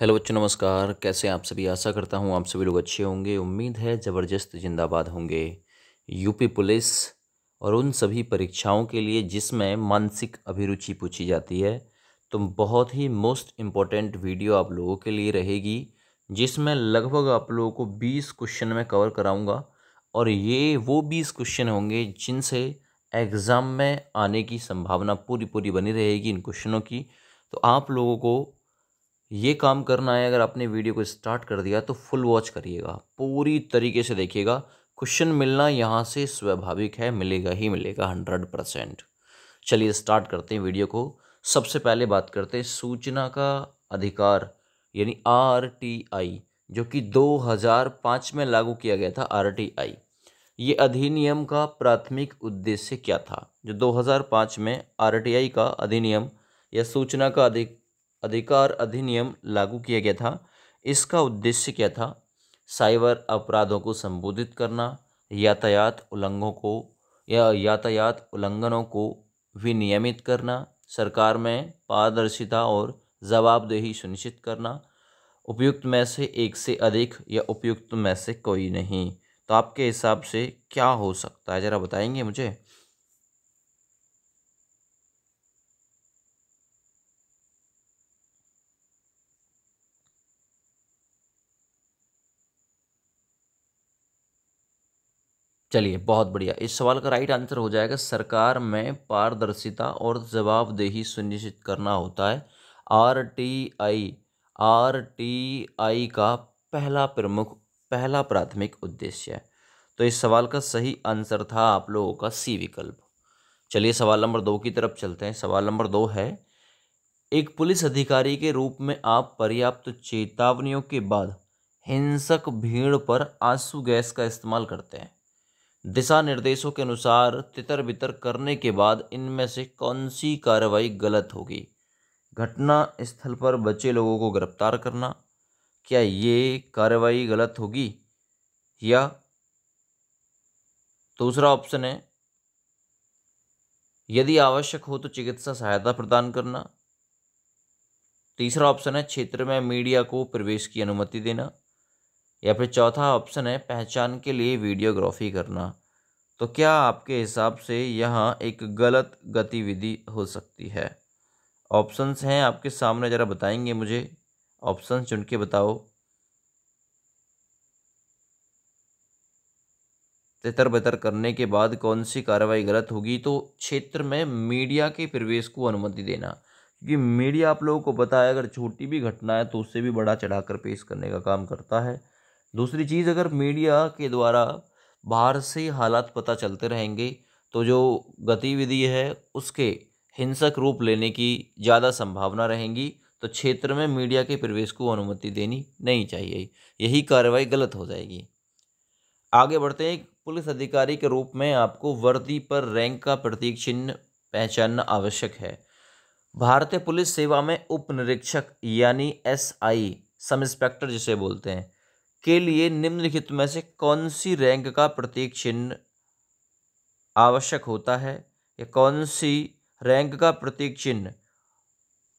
hello बच्चों नमस्कार कैसे आप सभी आशा करता हूँ आप सभी लोग अच्छे होंगे उम्मीद है ज़बरदस्त जिंदाबाद होंगे यूपी पुलिस और उन सभी परीक्षाओं के लिए जिसमें मानसिक अभिरुचि पूछी जाती है तो बहुत ही मोस्ट इम्पॉर्टेंट वीडियो आप लोगों के लिए रहेगी जिसमें लगभग आप लोगों को बीस क्वेश्चन में कवर कराऊँगा और ये वो बीस क्वेश्चन होंगे जिनसे एग्ज़ाम में आने की संभावना पूरी पूरी बनी रहेगी इन क्वेश्चनों की तो आप लोगों को ये काम करना है अगर आपने वीडियो को स्टार्ट कर दिया तो फुल वॉच करिएगा पूरी तरीके से देखिएगा क्वेश्चन मिलना यहाँ से स्वाभाविक है मिलेगा ही मिलेगा हंड्रेड परसेंट चलिए स्टार्ट करते हैं वीडियो को सबसे पहले बात करते हैं सूचना का अधिकार यानी आर जो कि 2005 में लागू किया गया था आर ये अधिनियम का प्राथमिक उद्देश्य क्या था जो 2005 में आर का अधिनियम या सूचना का अधिक अधिकार अधिनियम लागू किया गया था इसका उद्देश्य क्या था साइबर अपराधों को संबोधित करना यातायात उल्लंघों को या यातायात उल्लंघनों को विनियमित करना सरकार में पारदर्शिता और जवाबदेही सुनिश्चित करना उपयुक्त में से एक से अधिक या उपयुक्त में से कोई नहीं तो आपके हिसाब से क्या हो सकता है ज़रा बताएंगे मुझे चलिए बहुत बढ़िया इस सवाल का राइट आंसर हो जाएगा सरकार में पारदर्शिता और जवाबदेही सुनिश्चित करना होता है R T I R T I का पहला प्रमुख पहला प्राथमिक उद्देश्य है तो इस सवाल का सही आंसर था आप लोगों का सी विकल्प चलिए सवाल नंबर दो की तरफ चलते हैं सवाल नंबर दो है एक पुलिस अधिकारी के रूप में आप पर्याप्त चेतावनियों के बाद हिंसक भीड़ पर आंसू गैस का इस्तेमाल करते हैं दिशा निर्देशों के अनुसार तितर बितर करने के बाद इनमें से कौन सी कार्रवाई गलत होगी घटना स्थल पर बचे लोगों को गिरफ्तार करना क्या ये कार्रवाई गलत होगी या दूसरा ऑप्शन है यदि आवश्यक हो तो चिकित्सा सहायता प्रदान करना तीसरा ऑप्शन है क्षेत्र में मीडिया को प्रवेश की अनुमति देना या फिर चौथा ऑप्शन है पहचान के लिए वीडियोग्राफी करना तो क्या आपके हिसाब से यह एक गलत गतिविधि हो सकती है ऑप्शंस हैं आपके सामने ज़रा बताएंगे मुझे ऑप्शन चुन के बताओ तितर बितर करने के बाद कौन सी कार्रवाई गलत होगी तो क्षेत्र में मीडिया के प्रवेश को अनुमति देना क्योंकि मीडिया आप लोगों को पता है अगर छोटी भी घटना है तो उससे भी बड़ा चढ़ाकर पेश करने का काम करता है दूसरी चीज़ अगर मीडिया के द्वारा बाहर से हालात पता चलते रहेंगे तो जो गतिविधि है उसके हिंसक रूप लेने की ज़्यादा संभावना रहेगी तो क्षेत्र में मीडिया के प्रवेश को अनुमति देनी नहीं चाहिए यही कार्रवाई गलत हो जाएगी आगे बढ़ते हैं पुलिस अधिकारी के रूप में आपको वर्दी पर रैंक का प्रतीक चिन्ह पहचानना आवश्यक है भारतीय पुलिस सेवा में उप निरीक्षक यानी आई सब इंस्पेक्टर जिसे बोलते हैं के लिए निम्नलिखित में से कौन सी रैंक का प्रतीक चिन्ह आवश्यक होता है या कौन सी रैंक का प्रतीक चिन्ह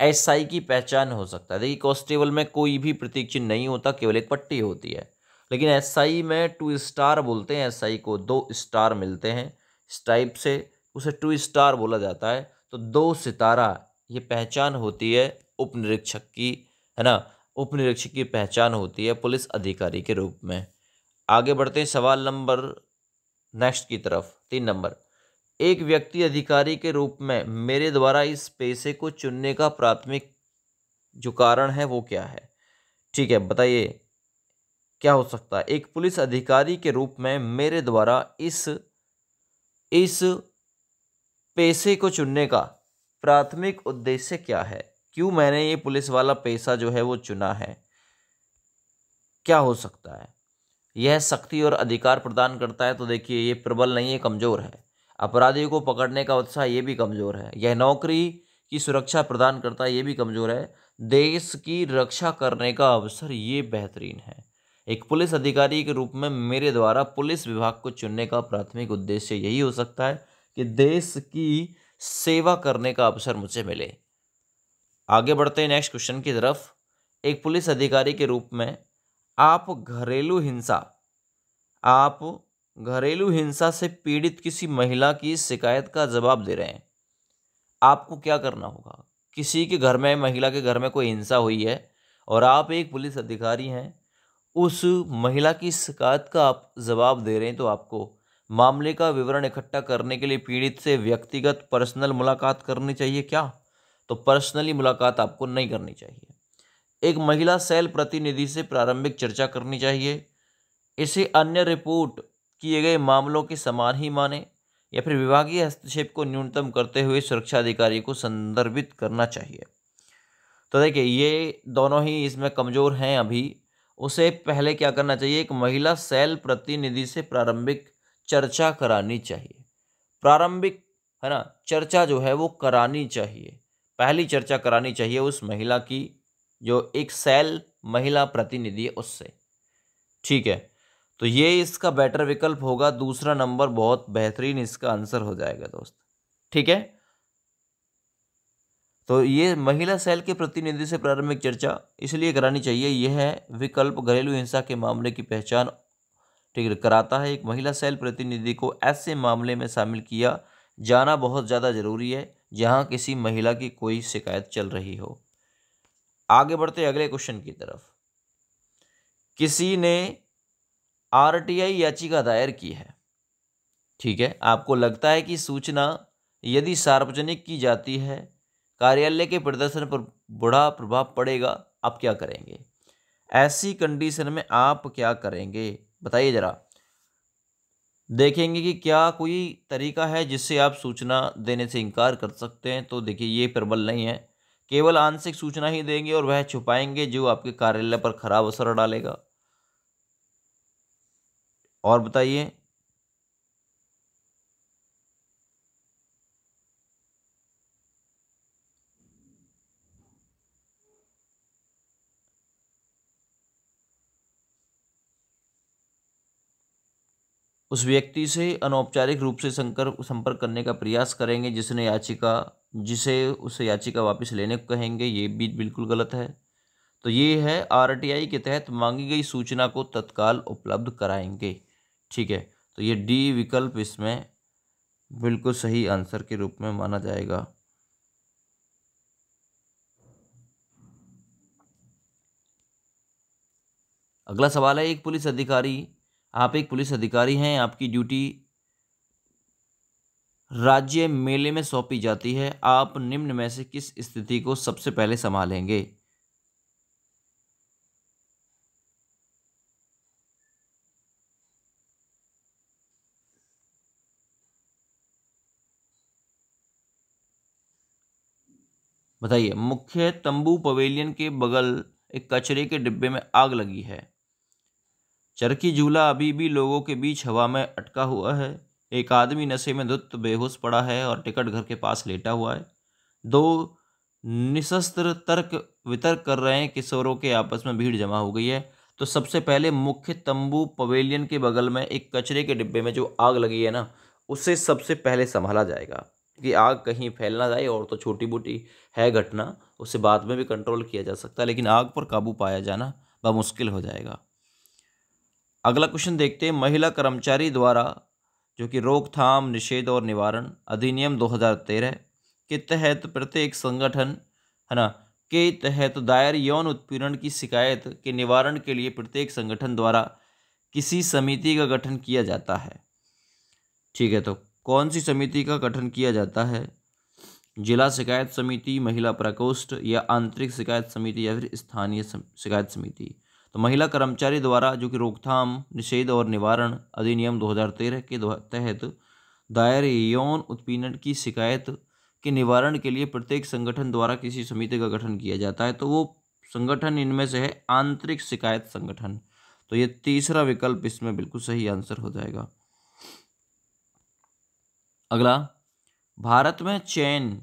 एस आई की पहचान हो सकता है देखिए कॉन्स्टेबल में कोई भी प्रतीक चिन्ह नहीं होता केवल एक पट्टी होती है लेकिन एस आई में टू स्टार बोलते हैं एस आई को दो स्टार मिलते हैं इस टाइप से उसे टू स्टार बोला जाता है तो दो सितारा ये पहचान होती है उपनिरीक्षक की है ना उप निरीक्षक की पहचान होती है पुलिस अधिकारी के रूप में आगे बढ़ते सवाल नंबर नेक्स्ट की तरफ तीन नंबर एक व्यक्ति अधिकारी के रूप में मेरे द्वारा इस पेशे को चुनने का प्राथमिक जो कारण है वो क्या है ठीक है बताइए क्या हो सकता है एक पुलिस अधिकारी के रूप में मेरे द्वारा इस इस पेशे को चुनने का प्राथमिक उद्देश्य क्या है क्यों मैंने ये पुलिस वाला पैसा जो है वो चुना है क्या हो सकता है यह शक्ति और अधिकार प्रदान करता है तो देखिए ये प्रबल नहीं है कमज़ोर है अपराधियों को पकड़ने का उत्साह ये भी कमज़ोर है यह नौकरी की सुरक्षा प्रदान करता है ये भी कमज़ोर है देश की रक्षा करने का अवसर ये बेहतरीन है एक पुलिस अधिकारी के रूप में मेरे द्वारा पुलिस विभाग को चुनने का प्राथमिक उद्देश्य यही हो सकता है कि देश की सेवा करने का अवसर मुझे मिले आगे बढ़ते हैं नेक्स्ट क्वेश्चन की तरफ एक पुलिस अधिकारी के रूप में आप घरेलू हिंसा आप घरेलू हिंसा से पीड़ित किसी महिला की शिकायत का जवाब दे रहे हैं आपको क्या करना होगा किसी के घर में महिला के घर में कोई हिंसा हुई है और आप एक पुलिस अधिकारी हैं उस महिला की शिकायत का आप जवाब दे रहे हैं तो आपको मामले का विवरण इकट्ठा करने के लिए पीड़ित से व्यक्तिगत पर्सनल मुलाकात करनी चाहिए क्या तो पर्सनली मुलाकात आपको नहीं करनी चाहिए एक महिला सेल प्रतिनिधि से प्रारंभिक चर्चा करनी चाहिए इसे अन्य रिपोर्ट किए गए मामलों के समान ही माने या फिर विभागीय हस्तक्षेप को न्यूनतम करते हुए सुरक्षा अधिकारी को संदर्भित करना चाहिए तो देखिए ये दोनों ही इसमें कमज़ोर हैं अभी उसे पहले क्या करना चाहिए एक महिला सेल प्रतिनिधि से प्रारंभिक चर्चा करानी चाहिए प्रारंभिक है ना चर्चा जो है वो करानी चाहिए पहली चर्चा करानी चाहिए उस महिला की जो एक सेल महिला प्रतिनिधि है उससे ठीक है तो ये इसका बेटर विकल्प होगा दूसरा नंबर बहुत बेहतरीन इसका आंसर हो जाएगा दोस्त ठीक है तो ये महिला सेल के प्रतिनिधि से प्रारंभिक चर्चा इसलिए करानी चाहिए यह है विकल्प घरेलू हिंसा के मामले की पहचान ठीक कराता है एक महिला सेल प्रतिनिधि को ऐसे मामले में शामिल किया जाना बहुत ज़्यादा ज़रूरी है जहां किसी महिला की कोई शिकायत चल रही हो आगे बढ़ते अगले क्वेश्चन की तरफ किसी ने आरटीआई याचिका दायर की है ठीक है आपको लगता है कि सूचना यदि सार्वजनिक की जाती है कार्यालय के प्रदर्शन पर बुरा प्रभाव पड़ेगा आप क्या करेंगे ऐसी कंडीशन में आप क्या करेंगे बताइए ज़रा देखेंगे कि क्या कोई तरीका है जिससे आप सूचना देने से इनकार कर सकते हैं तो देखिए ये प्रबल नहीं है केवल आंशिक सूचना ही देंगे और वह छुपाएंगे जो आपके कार्यालय पर खराब असर डालेगा और बताइए उस व्यक्ति से अनौपचारिक रूप से संकर संपर्क करने का प्रयास करेंगे जिसने याचिका जिसे उस याचिका वापस लेने को कहेंगे ये भी बिल्कुल गलत है तो ये है आरटीआई के तहत मांगी गई सूचना को तत्काल उपलब्ध कराएंगे ठीक है तो ये डी विकल्प इसमें बिल्कुल सही आंसर के रूप में माना जाएगा अगला सवाल है एक पुलिस अधिकारी आप एक पुलिस अधिकारी हैं आपकी ड्यूटी राज्य मेले में सौंपी जाती है आप निम्न में से किस स्थिति को सबसे पहले संभालेंगे बताइए मुख्य तंबू पवेलियन के बगल एक कचरे के डिब्बे में आग लगी है चरखी झूला अभी भी लोगों के बीच हवा में अटका हुआ है एक आदमी नशे में धुत बेहोश पड़ा है और टिकट घर के पास लेटा हुआ है दो निशस्त्र तर्क वितर्क कर रहे हैं किशोरों के आपस में भीड़ जमा हो गई है तो सबसे पहले मुख्य तंबू पवेलियन के बगल में एक कचरे के डिब्बे में जो आग लगी है ना उसे सबसे पहले संभाला जाएगा कि आग कहीं फैल ना जाए और तो छोटी मोटी है घटना उसे बाद में भी कंट्रोल किया जा सकता है लेकिन आग पर काबू पाया जाना बमुश्किल हो जाएगा अगला क्वेश्चन देखते हैं महिला कर्मचारी द्वारा जो कि रोकथाम निषेध और निवारण अधिनियम 2013 के तहत प्रत्येक संगठन है ना के तहत दायर यौन उत्पीड़न की शिकायत के निवारण के लिए प्रत्येक संगठन द्वारा किसी समिति का गठन किया जाता है ठीक है तो कौन सी समिति का गठन किया जाता है जिला शिकायत समिति महिला प्रकोष्ठ या आंतरिक शिकायत समिति या फिर स्थानीय शिकायत समिति तो महिला कर्मचारी द्वारा जो कि रोकथाम निषेध और निवारण अधिनियम 2013 के तहत दायर यौन उत्पीड़न की शिकायत के निवारण के लिए प्रत्येक संगठन द्वारा किसी समिति का गठन किया जाता है तो वो संगठन इनमें से है आंतरिक शिकायत संगठन तो ये तीसरा विकल्प इसमें बिल्कुल सही आंसर हो जाएगा अगला भारत में चैन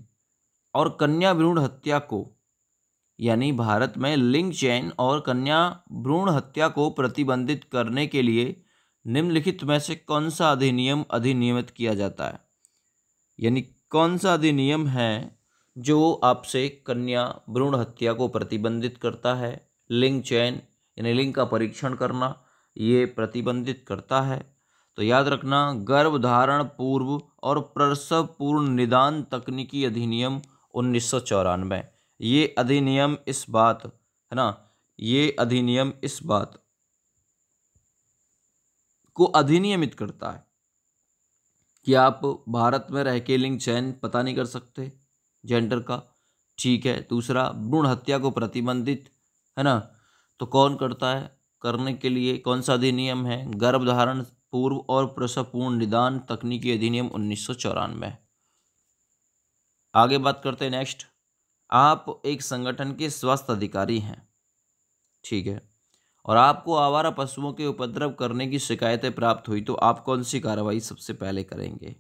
और कन्या भ्रूण हत्या को यानी भारत में लिंग चयन और कन्या भ्रूण हत्या को प्रतिबंधित करने के लिए निम्नलिखित में से कौन सा अधिनियम अधिनियमित किया जाता है यानी कौन सा अधिनियम है जो आपसे कन्या भ्रूण हत्या को प्रतिबंधित करता है लिंग चयन यानी लिंग का परीक्षण करना ये प्रतिबंधित करता है तो याद रखना गर्भधारण पूर्व और प्रसव पूर्ण निदान तकनीकी अधिनियम उन्नीस सौ चौरानवे ये अधिनियम इस बात है ना ये अधिनियम इस बात को अधिनियमित करता है कि आप भारत में रह के लिंग चयन पता नहीं कर सकते जेंडर का ठीक है दूसरा भ्रूण हत्या को प्रतिबंधित है ना तो कौन करता है करने के लिए कौन सा अधिनियम है गर्भधारण पूर्व और प्रसवपूर्ण निदान तकनीकी अधिनियम उन्नीस सौ चौरानवे आगे बात करते हैं नेक्स्ट आप एक संगठन के स्वास्थ्य अधिकारी हैं ठीक है और आपको आवारा पशुओं के उपद्रव करने की शिकायतें प्राप्त हुई तो आप कौन सी कार्रवाई सबसे पहले करेंगे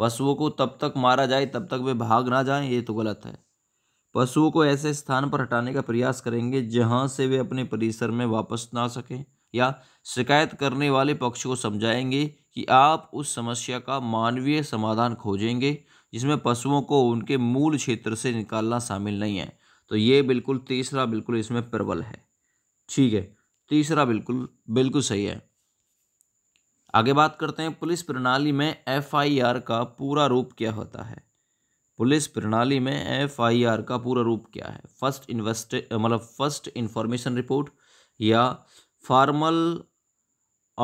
पशुओं को तब तक मारा जाए तब तक वे भाग ना जाएं ये तो गलत है पशुओं को ऐसे स्थान पर हटाने का प्रयास करेंगे जहां से वे अपने परिसर में वापस ना सकें या शिकायत करने वाले पक्ष को समझाएंगे कि आप उस समस्या का मानवीय समाधान खोजेंगे जिसमें पशुओं को उनके मूल क्षेत्र से निकालना शामिल नहीं है तो ये बिल्कुल तीसरा बिल्कुल इसमें प्रबल है ठीक है तीसरा बिल्कुल बिल्कुल सही है आगे बात करते हैं पुलिस प्रणाली में एफआईआर का पूरा रूप क्या होता है पुलिस प्रणाली में एफआईआर का पूरा रूप क्या है फर्स्ट इन्वेस्ट मतलब फर्स्ट इंफॉर्मेशन रिपोर्ट या फार्मल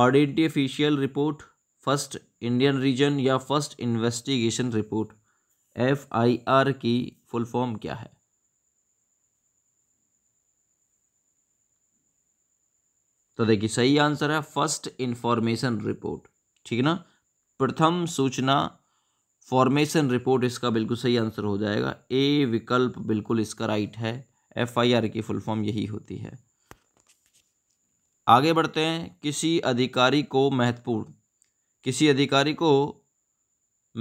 ऑडिटिफिशियल रिपोर्ट फर्स्ट इंडियन रीजन या first investigation report F I R की फुल फॉर्म क्या है तो देखिए सही आंसर है फर्स्ट इंफॉर्मेशन रिपोर्ट ठीक है ना प्रथम सूचना फॉर्मेशन रिपोर्ट इसका बिल्कुल सही आंसर हो जाएगा ए विकल्प बिल्कुल इसका राइट है एफ आई आर की फुल फॉर्म यही होती है आगे बढ़ते हैं किसी अधिकारी को महत्वपूर्ण किसी अधिकारी को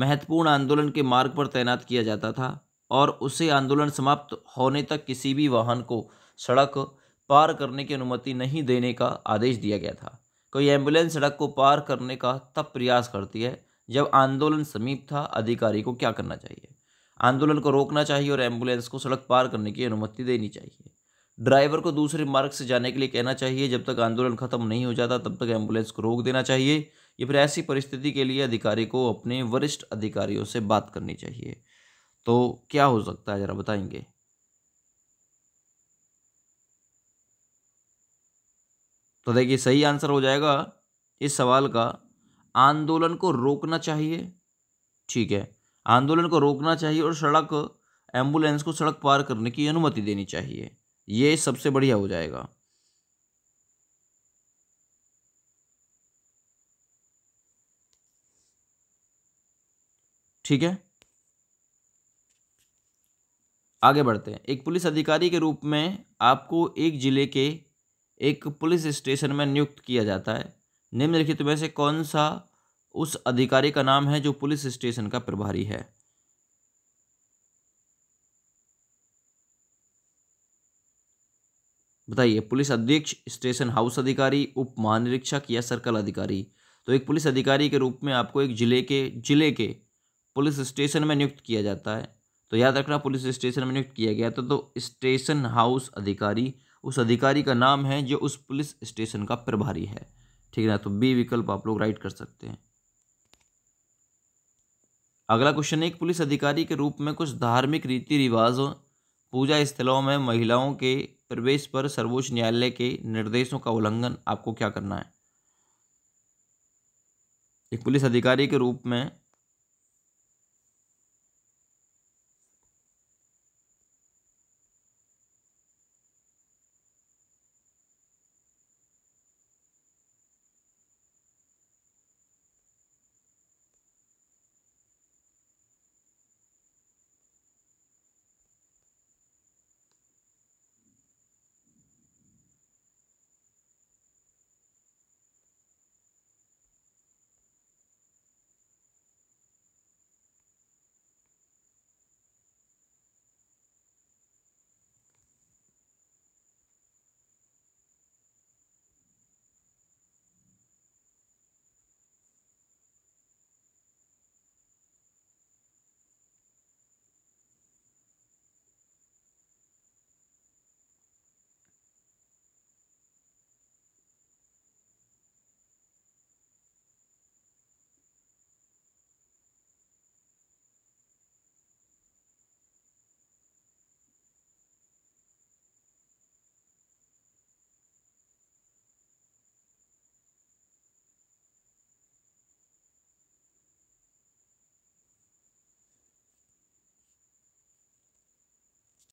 महत्वपूर्ण आंदोलन के मार्ग पर तैनात किया जाता था और उसे आंदोलन समाप्त होने तक किसी भी वाहन को सड़क पार करने की अनुमति नहीं देने का आदेश दिया गया था कोई एम्बुलेंस सड़क को पार करने का तब प्रयास करती है जब आंदोलन समीप था अधिकारी को क्या करना चाहिए आंदोलन को रोकना चाहिए और एम्बुलेंस को सड़क पार करने की अनुमति देनी चाहिए ड्राइवर को दूसरे मार्ग से जाने के लिए कहना चाहिए जब तक आंदोलन खत्म नहीं हो जाता तब तक एम्बुलेंस को रोक देना चाहिए या फिर ऐसी परिस्थिति के लिए अधिकारी को अपने वरिष्ठ अधिकारियों से बात करनी चाहिए तो क्या हो सकता है ज़रा बताएंगे तो देखिए सही आंसर हो जाएगा इस सवाल का आंदोलन को रोकना चाहिए ठीक है आंदोलन को रोकना चाहिए और सड़क एम्बुलेंस को सड़क पार करने की अनुमति देनी चाहिए ये सबसे बढ़िया हो जाएगा ठीक है आगे बढ़ते हैं एक पुलिस अधिकारी के रूप में आपको एक जिले के एक पुलिस स्टेशन में नियुक्त किया जाता है निम्नलिखित में से कौन सा उस अधिकारी का नाम है जो पुलिस स्टेशन का प्रभारी है बताइए पुलिस अध्यक्ष स्टेशन हाउस अधिकारी उप महानिरीक्षक या सर्कल अधिकारी तो एक पुलिस अधिकारी के रूप में आपको एक जिले के जिले के पुलिस स्टेशन में नियुक्त किया जाता है तो याद रखना पुलिस स्टेशन में नियुक्त किया गया था तो स्टेशन हाउस अधिकारी उस अधिकारी का नाम है जो उस पुलिस स्टेशन का प्रभारी है ठीक है ना तो बी विकल्प आप लोग राइट कर सकते हैं अगला क्वेश्चन है एक पुलिस अधिकारी के रूप में कुछ धार्मिक रीति रिवाजों पूजा स्थलों में महिलाओं के प्रवेश पर सर्वोच्च न्यायालय के निर्देशों का उल्लंघन आपको क्या करना है एक पुलिस अधिकारी के रूप में